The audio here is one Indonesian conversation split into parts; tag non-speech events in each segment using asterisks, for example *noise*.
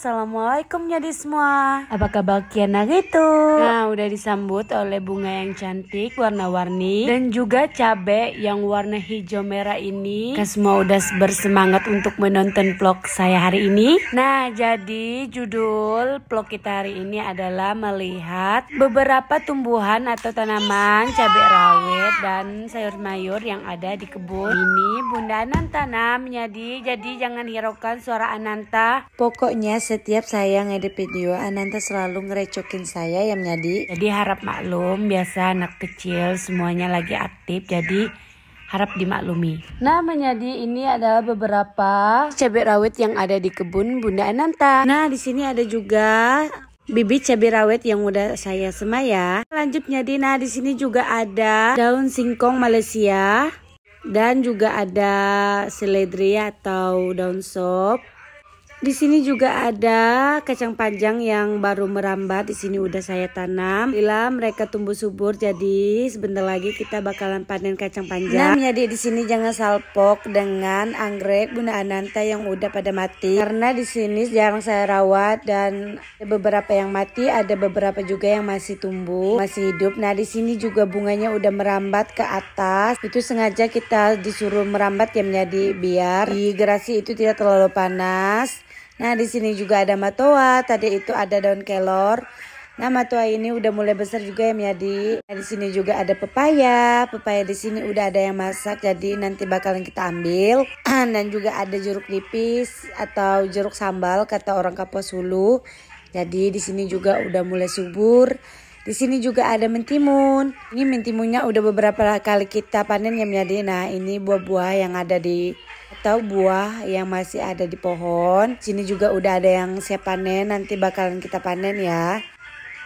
Assalamualaikum jadi semua Apa kabar Kiana gitu? Nah udah disambut oleh bunga yang cantik warna-warni Dan juga cabe yang warna hijau merah ini Kita semua udah bersemangat untuk menonton vlog saya hari ini Nah jadi judul vlog kita hari ini adalah melihat Beberapa tumbuhan atau tanaman cabe rawit dan sayur mayur yang ada di kebun Ini Bunda Ananta namanya menjadi Jadi jangan hiraukan suara Ananta Pokoknya setiap saya ngedit video, Ananta selalu ngerecokin saya ya Nyadi. Jadi harap maklum, biasa anak kecil semuanya lagi aktif, jadi harap dimaklumi. Nah, menjadi ini adalah beberapa cabai rawit yang ada di kebun Bunda Ananta. Nah, di sini ada juga bibit cabai rawit yang udah saya semaya. Lanjutnya di nah di sini juga ada daun singkong Malaysia dan juga ada seledri atau daun sop. Di sini juga ada kacang panjang yang baru merambat. Di sini udah saya tanam. Bila mereka tumbuh subur, jadi sebentar lagi kita bakalan panen kacang panjang. Nah, jadi di sini jangan salpok dengan anggrek Bunda Ananta yang udah pada mati. Karena di sini jarang saya rawat dan beberapa yang mati, ada beberapa juga yang masih tumbuh, masih hidup. Nah, di sini juga bunganya udah merambat ke atas. Itu sengaja kita disuruh merambat ya menjadi biar di gerasi itu tidak terlalu panas. Nah, di sini juga ada matoa. Tadi itu ada daun kelor. Nah, matoa ini udah mulai besar juga ya, Miadi. Nah, di sini juga ada pepaya. Pepaya di sini udah ada yang masak, jadi nanti bakalan kita ambil. *clears throat* Dan juga ada jeruk nipis atau jeruk sambal kata orang Kapuas Hulu. Jadi di sini juga udah mulai subur. Di sini juga ada mentimun. Ini mentimunnya udah beberapa kali kita panen ya, Miadi. Nah, ini buah-buah yang ada di atau buah yang masih ada di pohon. Sini juga udah ada yang siap panen, nanti bakalan kita panen ya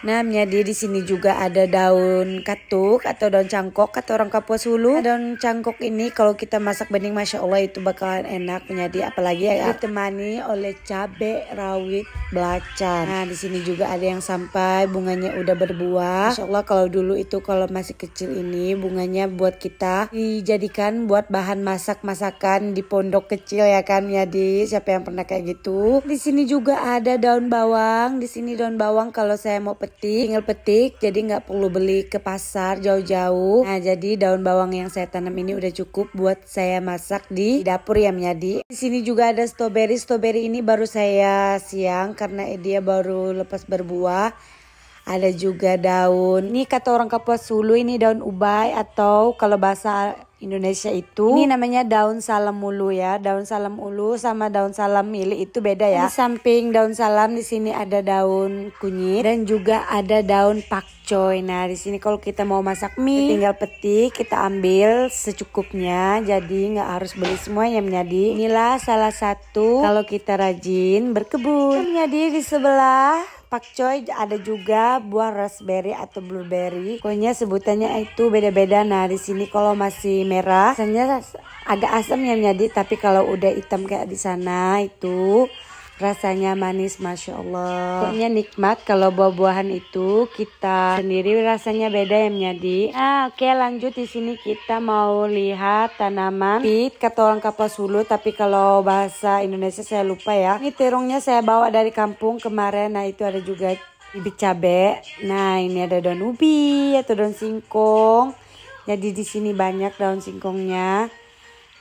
namanya dia di sini juga ada daun katuk atau daun cangkok atau orang kapuas hulu daun cangkok ini kalau kita masak bening masya allah itu bakalan enak menjadi apalagi ya ditemani oleh cabe rawit belacan nah di sini juga ada yang sampai bunganya udah berbuah masya allah kalau dulu itu kalau masih kecil ini bunganya buat kita dijadikan buat bahan masak masakan di pondok kecil ya kan ya di siapa yang pernah kayak gitu di sini juga ada daun bawang di sini daun bawang kalau saya mau petik petik, tinggal petik, jadi nggak perlu beli ke pasar jauh-jauh. Nah, jadi daun bawang yang saya tanam ini udah cukup buat saya masak di dapur ya menyadi Di sini juga ada stroberi stroberi ini baru saya siang karena dia baru lepas berbuah. Ada juga daun. Ini kata orang Kapuas Sulu ini daun ubay atau kalau bahasa Indonesia itu ini namanya daun salam ulu ya daun salam ulu sama daun salam mili itu beda ya di samping daun salam di sini ada daun kunyit dan juga ada daun pakcoy nah di sini kalau kita mau masak mie tinggal petik kita ambil secukupnya jadi nggak harus beli semua yang menjadi inilah salah satu kalau kita rajin berkebun menjadi di sebelah pakcoy ada juga buah raspberry atau blueberry. Pokoknya sebutannya itu beda-beda. Nah, di sini kalau masih merah, rasanya agak asam yang nyadi. tapi kalau udah hitam kayak di sana itu rasanya manis masya Allah pokoknya nikmat kalau buah-buahan itu kita sendiri rasanya beda ya menjadi nah oke okay, lanjut di sini kita mau lihat tanaman pit kata orang kapal sulu tapi kalau bahasa Indonesia saya lupa ya ini terongnya saya bawa dari kampung kemarin nah itu ada juga bibit cabe nah ini ada daun ubi atau daun singkong jadi di sini banyak daun singkongnya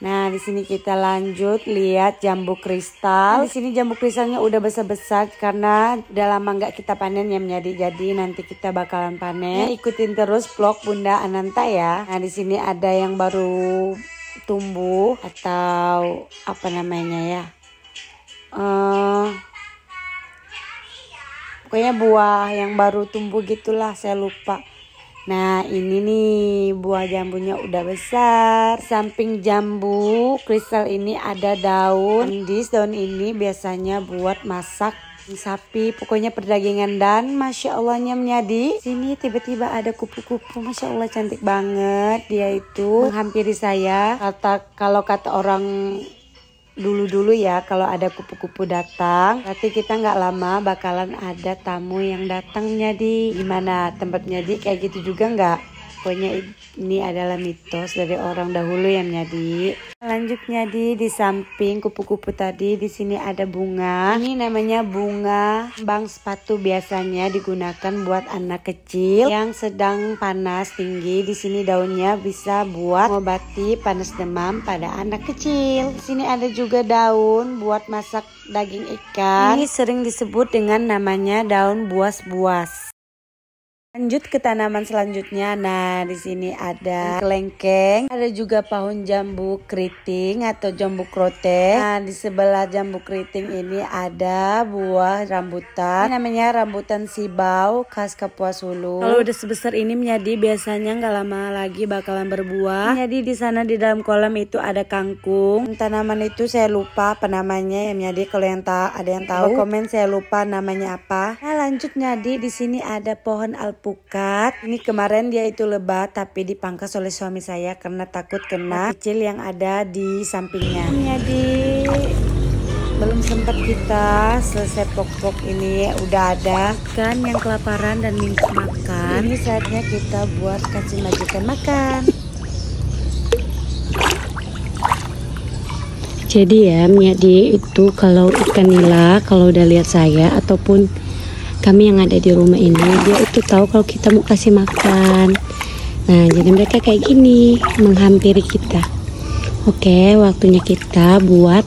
Nah, di sini kita lanjut lihat jambu kristal. Nah, di sini jambu kristalnya udah besar-besar karena udah lama nggak kita panen ya menjadi. Jadi nanti kita bakalan panen. Nah, ikutin terus vlog Bunda Ananta ya. Nah, di sini ada yang baru tumbuh atau apa namanya ya. Uh, pokoknya buah yang baru tumbuh gitulah saya lupa. Nah ini nih buah jambunya udah besar Samping jambu kristal ini ada daun Indis daun ini biasanya buat masak sapi pokoknya perdagangan dan masya allahnya menjadi sini tiba-tiba ada kupu-kupu masya allah cantik banget dia itu menghampiri saya kata kalau kata orang dulu-dulu ya kalau ada kupu-kupu datang berarti kita nggak lama bakalan ada tamu yang datangnya di gimana tempatnya di kayak gitu juga nggak Pokoknya ini adalah mitos dari orang dahulu ya Nyadi. Lanjutnya di di samping kupu-kupu tadi di sini ada bunga. Ini namanya bunga bang sepatu biasanya digunakan buat anak kecil yang sedang panas tinggi. Di sini daunnya bisa buat mengobati panas demam pada anak kecil. Di sini ada juga daun buat masak daging ikan. Ini sering disebut dengan namanya daun buas-buas. Lanjut ke tanaman selanjutnya. Nah, di sini ada kelengkeng, ada juga pohon jambu keriting atau jambu krote. Nah, di sebelah jambu keriting ini ada buah rambutan. Ini namanya rambutan sibau khas Kapuas Hulu. Kalau udah sebesar ini menjadi biasanya nggak lama lagi bakalan berbuah. Jadi di sana di dalam kolam itu ada kangkung. Tanaman itu saya lupa apa namanya. Ya, menjadi kalau yang tak ada yang tahu komen saya lupa namanya apa. Nah, lanjut nyadi di sini ada pohon alp pukat. Ini kemarin dia itu lebat tapi dipangkas oleh suami saya karena takut kena kecil yang ada di sampingnya. Ini adik. Belum sempat kita selesai pokok pok ini udah ada kan yang kelaparan dan minta makan. Ini saatnya kita buat kasih majikan makan. Jadi ya, Miadi itu kalau ikan nila kalau udah lihat saya ataupun kami yang ada di rumah ini dia itu tahu kalau kita mau kasih makan nah jadi mereka kayak gini menghampiri kita oke waktunya kita buat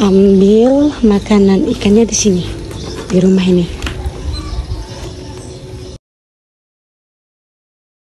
ambil makanan ikannya di sini di rumah ini